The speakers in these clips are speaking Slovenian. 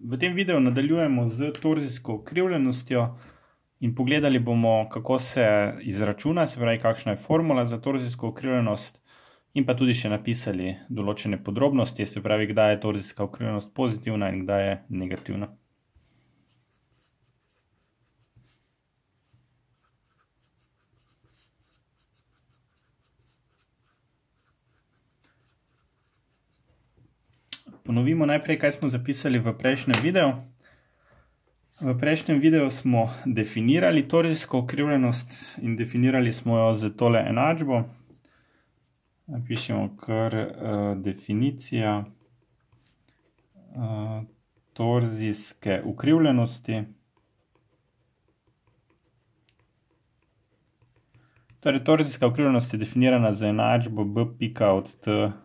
V tem videu nadaljujemo z torzijsko krivljenostjo in pogledali bomo, kako se izračuna, se pravi, kakšna je formula za torzijsko krivljenost in pa tudi še napisali določene podrobnosti, se pravi, kdaj je torzijska krivljenost pozitivna in kdaj je negativna. ponovimo najprej, kaj smo zapisali v prejšnjem videu. V prejšnjem videu smo definirali torijsko okrivljenost in definirali smo jo z tole enačbo. Napišemo kar eh, definicija eh, torzijske ukrivljenosti. Torej, torzijska ukrivljenost je definirana za enačbo b pika od t vsega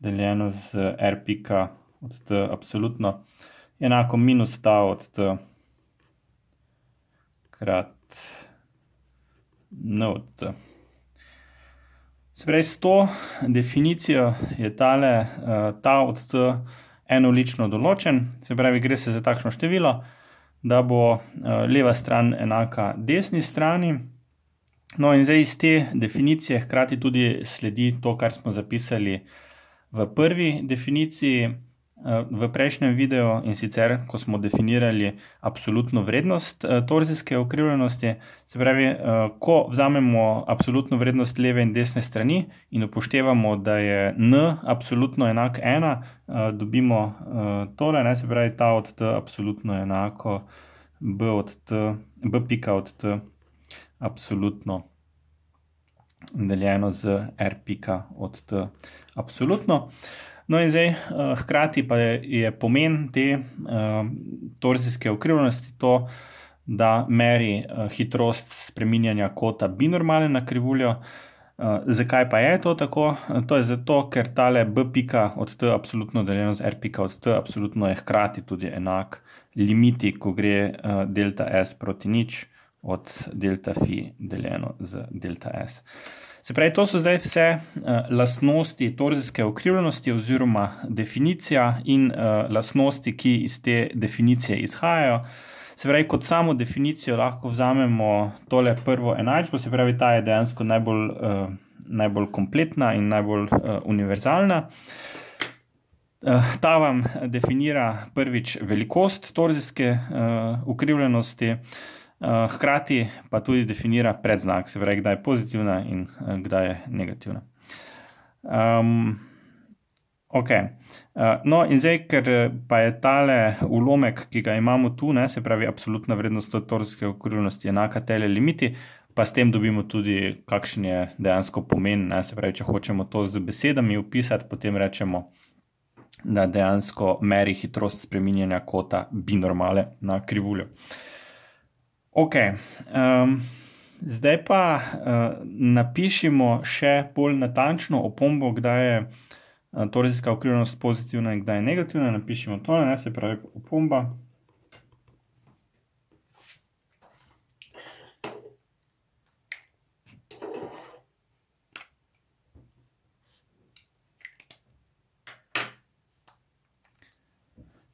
deljeno z r pika od t, absolutno enako minus ta od t krat n od t. Sprej s to definicijo je tale eh, ta od t enolično določen, se pravi, gre se za takšno število, da bo eh, leva stran enaka desni strani. No in zdaj iz te definicije hkrati tudi sledi to, kar smo zapisali vsega, v prvi definiciji, eh, v prejšnjem videu in sicer, ko smo definirali absolutno vrednost eh, torzijske okrivljenosti, se pravi, eh, ko vzamemo absolutno vrednost leve in desne strani in upoštevamo, da je n absolutno enak ena, dobimo tole, ne, se pravi, ta od t absolutno enako b od t, b pika od t absolutno enako deljeno z r.ot. Absolutno. No in zdaj, eh, hkrati pa je pomen te eh, torzijske ukrivljenosti to, da meri eh, hitrost spreminjanja kota binormale na krivuljo. Zakaj pa je to tako? To je zato, ker tale b.ot. absolutno deljeno z r.ot. absolutno je hkrati tudi enak limiti, ko gre delta s proti ničem od delta phi deljeno z delta s. Se pravi, to so zdaj vse uh, lastnosti torzijske okrivljenosti oziroma definicija in uh, lastnosti, ki iz te definicije izhajajo. Se pravi, kot samo definicijo lahko vzamemo tole prvo enačbo, se pravi, ta je dejansko najbolj, uh, najbolj kompletna in najbolj uh, univerzalna. Uh, ta vam definira prvič velikost torzijske uh, okrivljenosti, uh, Eh, hkrati pa tudi definira predznak, se pravi, kdaj je pozitivna in eh, kdaj je negativna. Um, ok. Uh, eh, no, in zdaj, ker pa je tale ulomek, ki ga imamo tu, ne, se pravi, absolutna vrednost torske okrivljenosti enaka tele limiti, pa s tem dobimo tudi, kakšen je dejansko pomen. Ne, se pravi, če hočemo to z besedami opisati, potem rečemo, da dejansko meri hitrost spreminjanja kota binormale na krivuljo. Uh, Ok. Um, zdaj pa uh, napišimo še bolj natančno opombo, kdaj je uh, eh, torezijska okrivljenost pozitivna in kdaj je negativna. Napišimo to, ne se pravi opomba.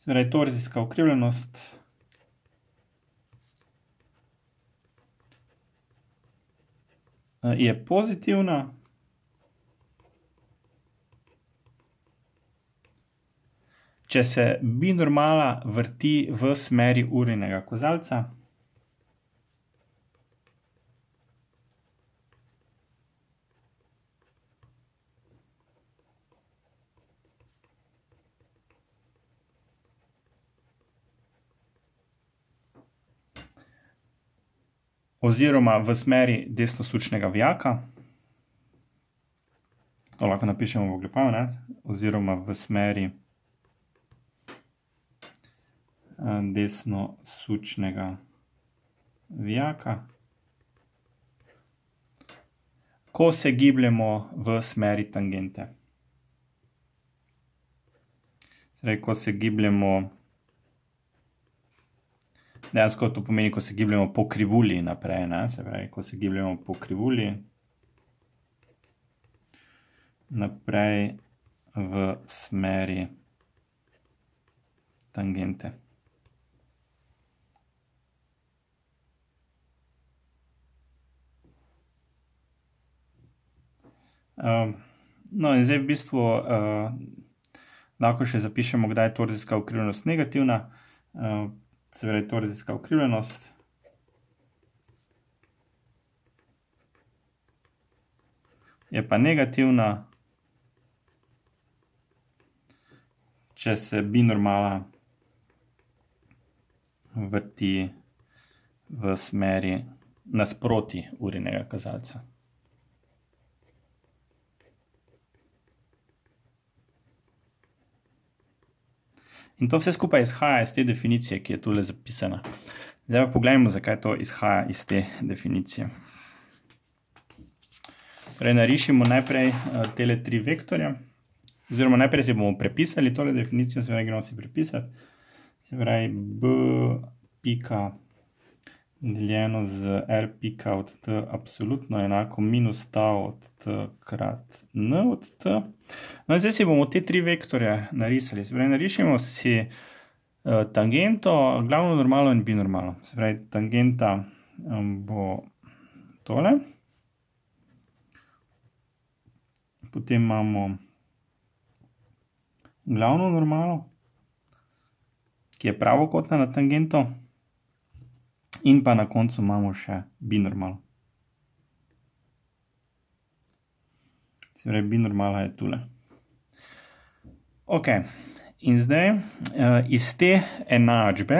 Zdaj, torzijska okrivljenost Eh, je pozitivna. Če se bi normala vrti v smeri urinega kozalca, oziroma v smeri desnostučnega vijaka. To lahko napišemo v oglepaju, ne? Oziroma v smeri eh, desnostučnega vijaka. Ko se gibljemo v smeri tangente. Zdaj, ko se gibljemo v smeri tangente dejansko to pomeni, ko se gibljamo po krivulji naprej, ne? se pravi, ko se gibljamo po krivulji naprej v smeri tangente. Uh, no, in zdaj v bistvu uh, lahko še zapišemo, kdaj je torzijska ukrivljenost negativna. Uh, seveda je to raziska ukrivljenost. Je pa negativna, če se bi normala vrti v smeri nasproti urinega kazalca. In to vse skupaj izhaja iz te definicije, ki je tule zapisana. Zdaj pa pogledajmo, zakaj to izhaja iz te definicije. Torej, narišimo najprej eh, tele tri vektorja, oziroma najprej se bomo prepisali tole definicijo, se pravi, gremo si prepisati, se pravi, b pika deljeno z r pika od t, absolutno enako minus tau od t krat n od t. No zdaj si bomo te tri vektorje narisali. Se pravi, narišimo si eh, tangento, glavno normalno in binormalno. Se pravi, tangenta bo tole. Potem imamo glavno normalno, ki je pravokotna na tangento. Potem imamo glavno normalno, in pa na koncu imamo še binormal. Torej, binormala je tule. Ok, in zdaj eh, iz te enačbe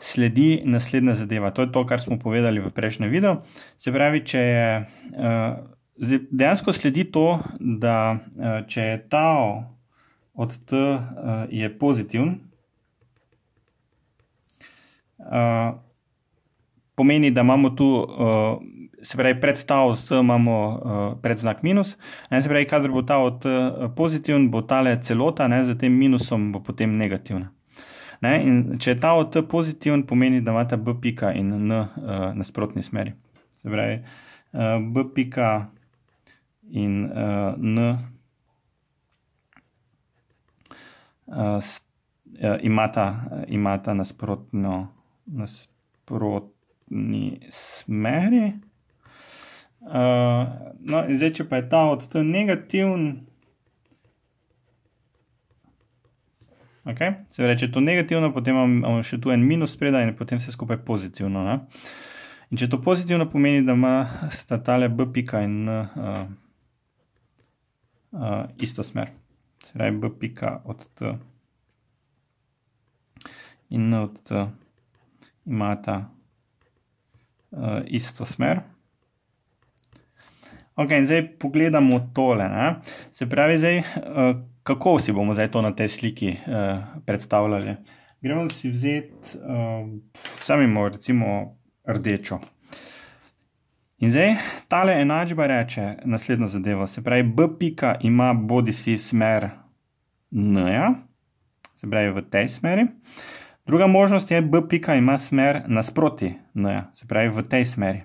sledi naslednja zadeva. To je to, kar smo povedali v prejšnjem videu. Se pravi, če je... Eh, dejansko sledi to, da eh, če je tau od t je pozitivn, pomeni, da imamo tu, eh, se pravi, pred ta od T imamo eh, predznak minus, ne, se pravi, kadar bo ta od T eh, pozitiven, bo tale celota, ne, z tem minusom bo potem negativna. Ne, in če je ta od T pozitiven, pomeni, da ima ta B pika in N na sprotni smeri. Se pravi, B pika in N imata nasprotno nasprotno nasprotni smeri. Uh, no, in zdaj, če pa je ta od tu negativen, okay. se reče, to negativno, potem imamo še tu en minus spredaj in potem vse skupaj pozitivno. Ne? In če to pozitivno pomeni, da ima sta tale b, pika in uh, uh, isto smer, se reče, b, pika od tu in od tu imata uh, isto smer. Ok, in zdaj pogledamo tole. Ne? Se pravi, zdaj, uh, kako si bomo zdaj to na tej sliki uh, predstavljali? Gremo si vzeti, uh, samo recimo, rdečo. In zdaj ta enačba reče naslednjo zadevo, se pravi, b-pika ima bodi si smer n-ja, se pravi v tej smeri, uh, Druga možnost je, da ima smer nasproti NJ, se pravi v tej smeri.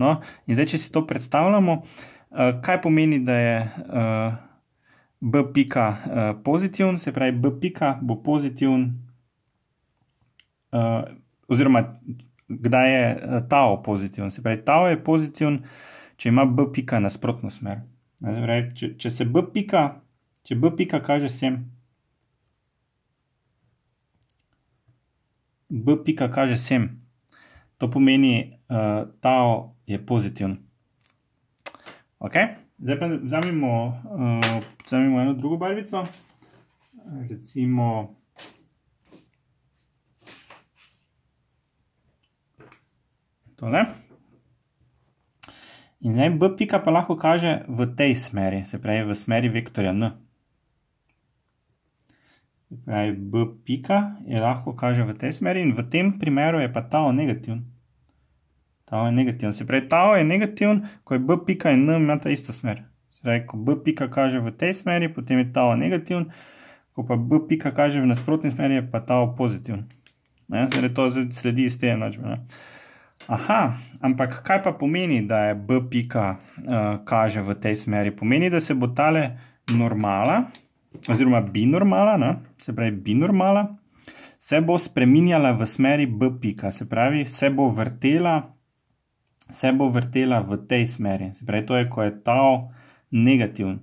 No, in zdaj, če si to predstavljamo, eh, kaj pomeni, da je eh, B. Pika eh, pozitiven, se pravi, B. Pika bo pozitiven, oziroma kdaj je Tao pozitiven. Se pravi, Tao je pozitiven, če ima B. Pika nasprotno smer. Se pravi, če, če se B. Pika, če B. Pika kaže sem. B.K. že sem. To pomeni, uh, eh, ta je pozitiven. Okay. Zdaj pa vzamemo, uh, vzamemo eno drugo barvico, recimo. Tole. In zdaj B.K. pa lahko kaže v tej smeri, se pravi v smeri vektorja N pravi b, pika, je lahko kaže v tej smeri, in v tem primeru je pa tau negativen. Tau je negativen, se pravi, tau je negativen, ko je b, pika in n ima ta isto smer. Se pravi, ko b, pika kaže v tej smeri, potem je tau negativen, ko pa b, pika kaže v nasprotni smeri, je pa tau pozitiven. Zdaj, to sledi iz te enočbe. Aha, ampak kaj pa pomeni, da je b pika eh, kaže v tej smeri? Pomeni, da se bo tale normala, oziroma bi normala, ne? No. se pravi bi normala, se bo spreminjala v smeri b pika, se pravi, se bo vrtela, se bo vrtela v tej smeri. Se pravi, to je, ko je tau negativn.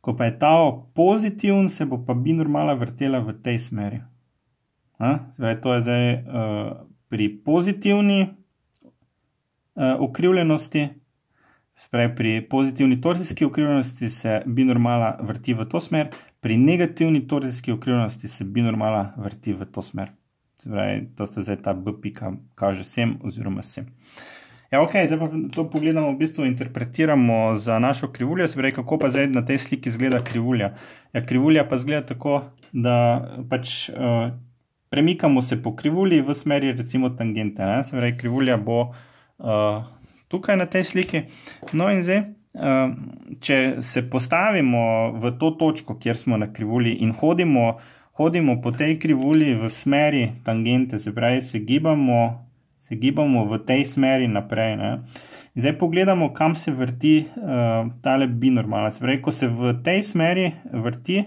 Ko pa je tau pozitivn, se bo pa bi normala vrtela v tej smeri. A? Se pravi, to je zdaj uh, pri pozitivni uh, ukrivljenosti, se pravi, pri pozitivni torsijski ukrivljenosti se bi normala vrti v to smer, Pri negativni torzijski okrivljenosti se bi normala vrti v to smer. Se pravi, to ste zdaj ta b pika kaže sem oziroma sem. Ja, ok, zdaj pa to pogledamo, v bistvu interpretiramo za našo krivuljo, se pravi, kako pa zdaj na tej sliki zgleda krivulja. Ja, krivulja pa zgleda tako, da pač eh, premikamo se po krivulji v smeri recimo tangente, se pravi, krivulja bo eh, tukaj na tej sliki. No in zdaj, Ehm, če se postavimo v to točko, kjer smo na krivulji in hodimo, hodimo po tej krivulji v smeri tangente, se pravi, se gibamo, se gibamo v tej smeri naprej. Ne? Zdaj pogledamo, kam se vrti uh, ehm, ta lebi normalna. Se pravi, ko se v tej smeri vrti,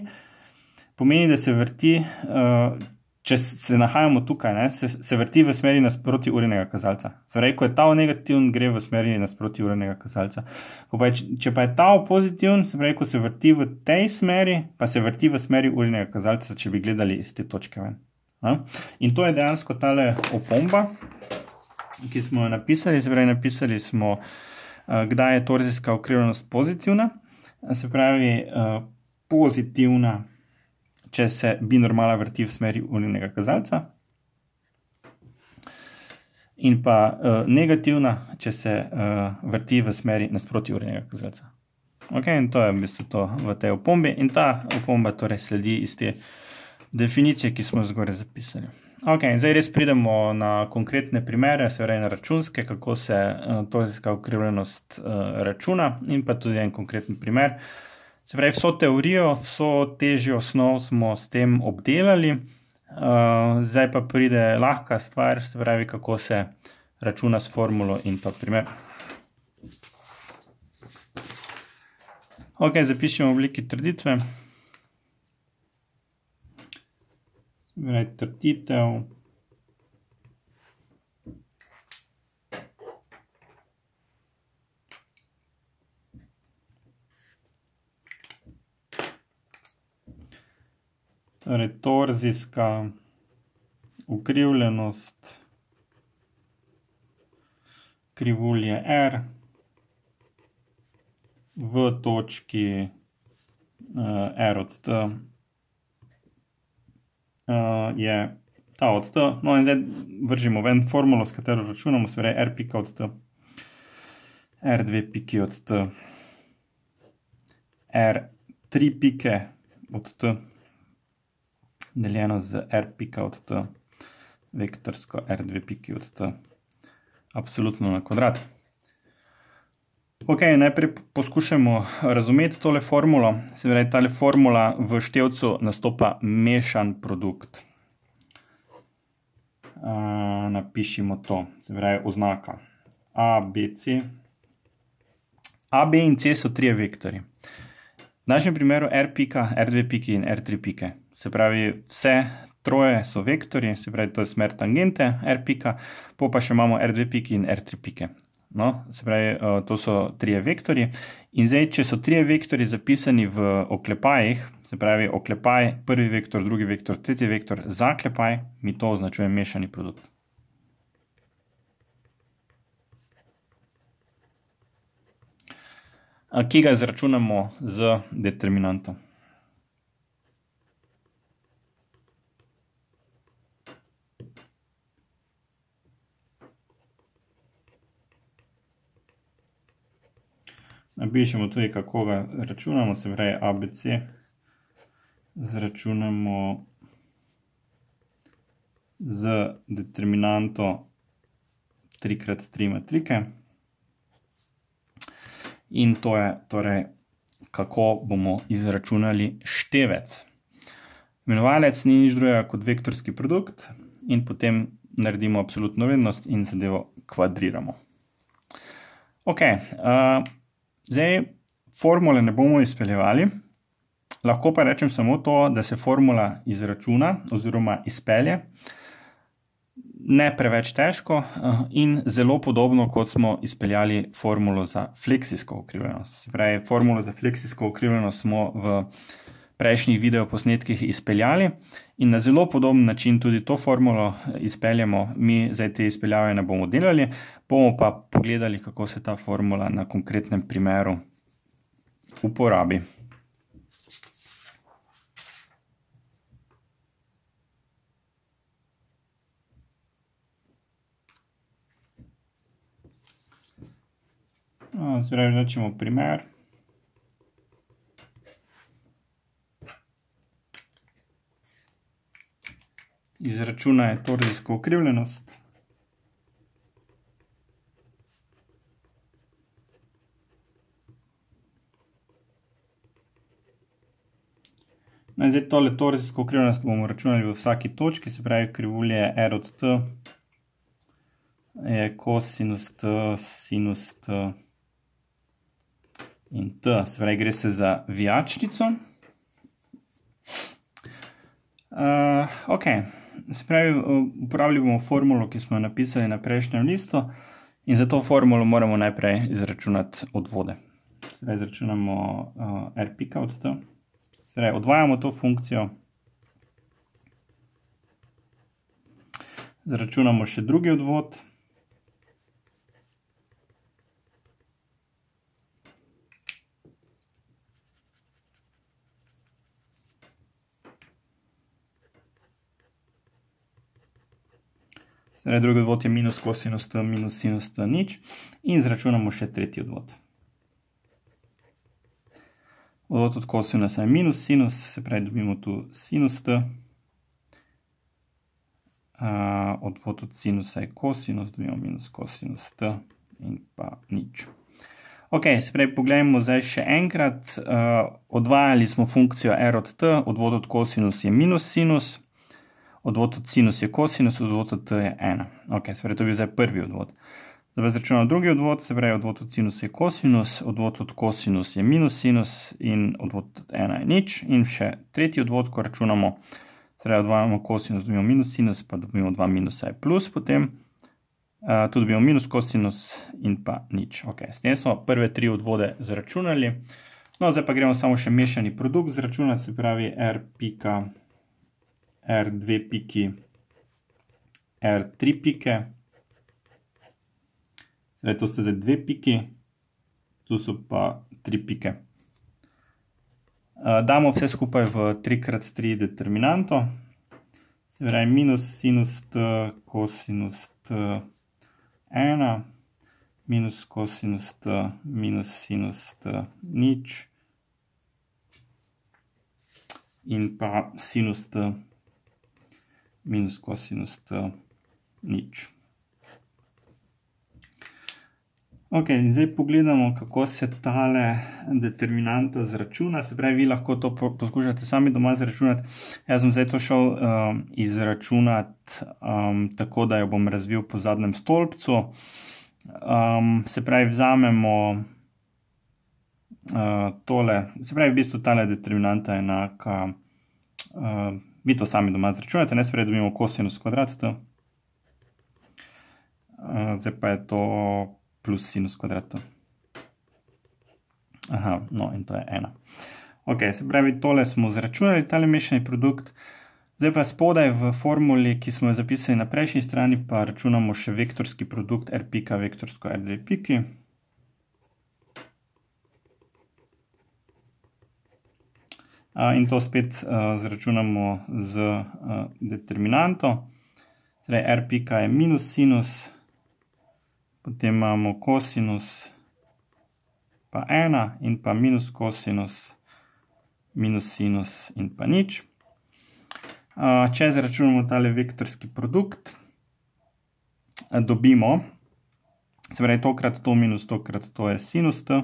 pomeni, da se vrti. Uh, če se nahajamo tukaj, ne, se, se vrti v smeri nasproti urnega kazalca. Torej, ko je ta negativen, gre v smeri nasproti urnega kazalca. Pa je, če pa je ta pozitiven, se pravi, ko se vrti v tej smeri, pa se vrti v smeri urnega kazalca, če bi gledali iz te točke ven. Ne. In to je dejansko ta opomba, ki smo jo napisali. Zdaj, napisali smo, eh, kdaj je torzijska okrivljenost pozitivna. Se pravi, eh, pozitivna če se bi normala vrti v smeri volilnega kazalca. In pa uh, negativna, če se uh, vrti v smeri nasproti urnega kazalca. Ok, in to je v bistvu to v tej opombi. In ta opomba torej sledi iz te definicije, ki smo zgore zapisali. Ok, in zdaj res pridemo na konkretne primere, se vrej na računske, kako se uh, eh, tozijska ukrivljenost uh, računa in pa tudi en konkreten primer. Uh, Se pravi, vso teorijo, vso težjo osnov smo s tem obdelali, uh, zdaj pa pride lahka stvar, se pravi, kako se računa s formulo in pa primer. Ok, zapišemo v obliki trditve. Zdaj, trditev. retorzijska ukrivljenost krivulje R v točki eh, R od T eh, je ta od T. No in zdaj vržimo ven formulo, s katero računamo, se vrej R pika od T, R dve piki od T, R tri pike od T. R tri pike od T deljeno z r pika od t, vektorsko r dve piki od t, absolutno na kvadrat. Ok, najprej poskušajmo razumeti tole formulo. Se pravi, tale formula v števcu nastopa mešan produkt. Napišimo to, se pravi, oznaka a, b, c. a, b in c so trije vektori. V našem primeru r pika, r dve piki in r tri pike se pravi, vse troje so vektori, se pravi, to je smer tangente, r pika, po pa še imamo r dve piki in r tri pike. No, se pravi, eh, to so trije vektori in zdaj, če so trije vektori zapisani v oklepajih, se pravi, oklepaj, prvi vektor, drugi vektor, tretji vektor, zaklepaj, mi to označuje mešani produkt. Eh, ki ga zračunamo z determinantom. Napišemo tudi, kako ga računamo, se pravi ABC. Zračunamo z determinanto 3x3 matrike. In to je torej, kako bomo izračunali števec. Imenovalec ni nič druga kot vektorski produkt in potem naredimo absolutno vrednost in zadevo kvadriramo. Ok, vsega. Zdaj, formule ne bomo izpeljevali, lahko pa rečem samo to, da se formula izračuna oziroma izpelje ne preveč težko eh, in zelo podobno, kot smo izpeljali formulo za fleksijsko okrivljenost. Se pravi, formulo za fleksijsko okrivljenost smo v prejšnjih videoposnetkih izpeljali In na zelo podoben način tudi to formulo izpeljemo, mi zdaj te izpeljave ne bomo delali, bomo pa pogledali, kako se ta formula na konkretnem primeru uporabi. Zdaj rečemo primer. izračunaje torzijsko ukrivljenost. Zdaj tole torzijsko ukrivljenost bomo računali v vsaki točki, se pravi krivulje r od t je kosinus t, sinus t in t, se pravi gre se za vijačnico. Ok. Eh, ok. Spravi, uporabljamo formulo, ki smo jo napisali na prejšnjem listu, in za to formulo moramo najprej izračunati odvode. Sprej izračunamo uh, r pika od t. Sprej, odvajamo to funkcijo, izračunamo še drugi odvod. Torej, drugi odvod je minus kosinus t, minus sinus t, nič. In zračunamo še tretji odvod. Odvod od kosinusa je minus sinus, se pravi, dobimo tu sinus t. Odvod od sinusa je kosinus, dobimo minus kosinus t in pa nič. Ok, se pravi, pogledajmo zdaj še enkrat. Odvajali smo funkcijo r od t, odvod od kosinus je minus sinus, odvod od sinus je kosinus, odvod od t je 1. Ok, se pravi, to bi zdaj prvi odvod. Zdaj bi zračunal drugi odvod, se pravi, odvod od sinus je kosinus, odvod od kosinus je minus sinus in odvod od 1 je nič. In še tretji odvod, ko računamo, se pravi, odvajamo kosinus, dobimo minus sinus, pa dobimo 2 minusa je plus, potem eh, tu dobimo minus kosinus in pa nič. Ok, s tem smo prve tri odvode zračunali. No, zdaj pa gremo samo še mešani produkt zračunati, se pravi, r pika minus. R2 piki, R3 pike. Zdaj, to ste zdaj dve piki, tu so pa tri pike. Eh, damo vse skupaj v 3x3 determinanto. Se vrej, minus sinus t, kosinus t, 1, minus kosinus t, minus sinus t, nič, in pa sinus t, 1 minus kosinus t nič. Ok, zdaj pogledamo, kako se tale determinanta zračuna, se pravi, vi lahko to poskušate sami doma zračunati. Jaz sem zdaj to šel um, izračunati um, tako, da jo bom razvil po zadnjem stolbcu. Um, se pravi, vzamemo uh, tole, se pravi, v bistvu tale determinanta enaka vzračuna uh, vi to sami doma zračunate, ne sprej dobimo kosinus kvadrat t. Uh, eh, zdaj pa je to plus sinus kvadrat t. Aha, no in to je ena. Ok, se pravi, tole smo zračunali, tale mešani produkt. Zdaj pa spodaj v formuli, ki smo jo zapisali na prejšnji strani, pa računamo še vektorski produkt r pika vektorsko r dve piki. in to spet zračunamo z determinanto. Torej, r pika je minus sinus, potem imamo kosinus pa ena in pa minus kosinus, minus sinus in pa nič. Če zračunamo tale vektorski produkt, dobimo, se pravi, tokrat to minus, tokrat to je sinus t,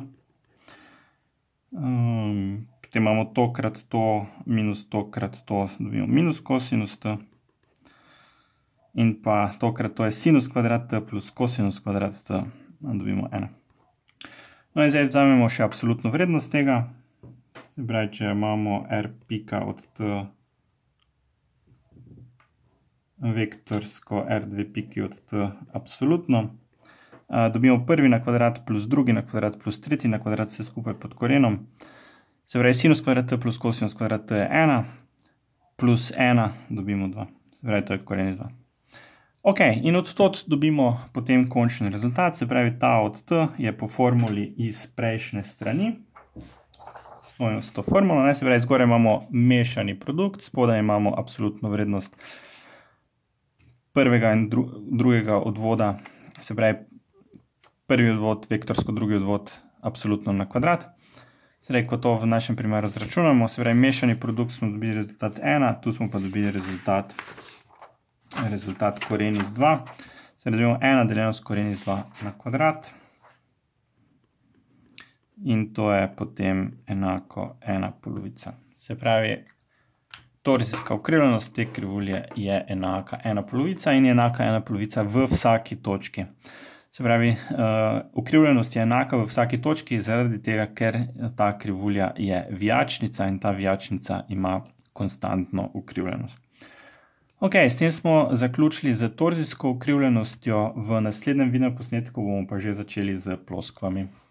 ehm, potem imamo to krat to minus to krat to, dobimo minus kosinus t. In pa to krat to je sinus kvadrat t plus kosinus kvadrat t, dobimo 1. No in zdaj vzamemo še absolutno vrednost tega. Se pravi, če imamo r pika od t vektorsko r dve piki od t absolutno, dobimo prvi na kvadrat plus drugi na kvadrat plus tretji na kvadrat vse skupaj pod korenom. Se pravi, sinus kvadrat t plus kosinus kvadrat t je 1, plus 1 dobimo 2. Se pravi, to je koren iz 2. Ok, in od tot dobimo potem končni rezultat, se pravi, ta od t je po formuli iz prejšnje strani. Spomenemo se to formulo, se pravi, zgoraj imamo mešani produkt, spodaj imamo apsolutno vrednost prvega in drugega odvoda, se pravi, prvi odvod, vektorsko drugi odvod, apsolutno na kvadrat. Sedaj, torej, ko to v našem primeru razračunamo, se pravi, mešani produkt smo dobili rezultat 1, tu smo pa dobili rezultat, rezultat koren iz 2. Sedaj dobimo 1 deljeno s koren iz 2 na kvadrat. In to je potem enako ena polovica. Se pravi, to riziska ukrivljenost te krivulje je enaka ena polovica in je enaka ena polovica v vsaki točki. Se pravi, uh, ukrivljenost je enaka v vsaki točki, zaradi tega, ker ta krivulja je vijačnica in ta vijačnica ima konstantno ukrivljenost. Ok, s tem smo zaključili z torzijsko ukrivljenostjo, v naslednjem videoposnetku bomo pa že začeli z ploskvami.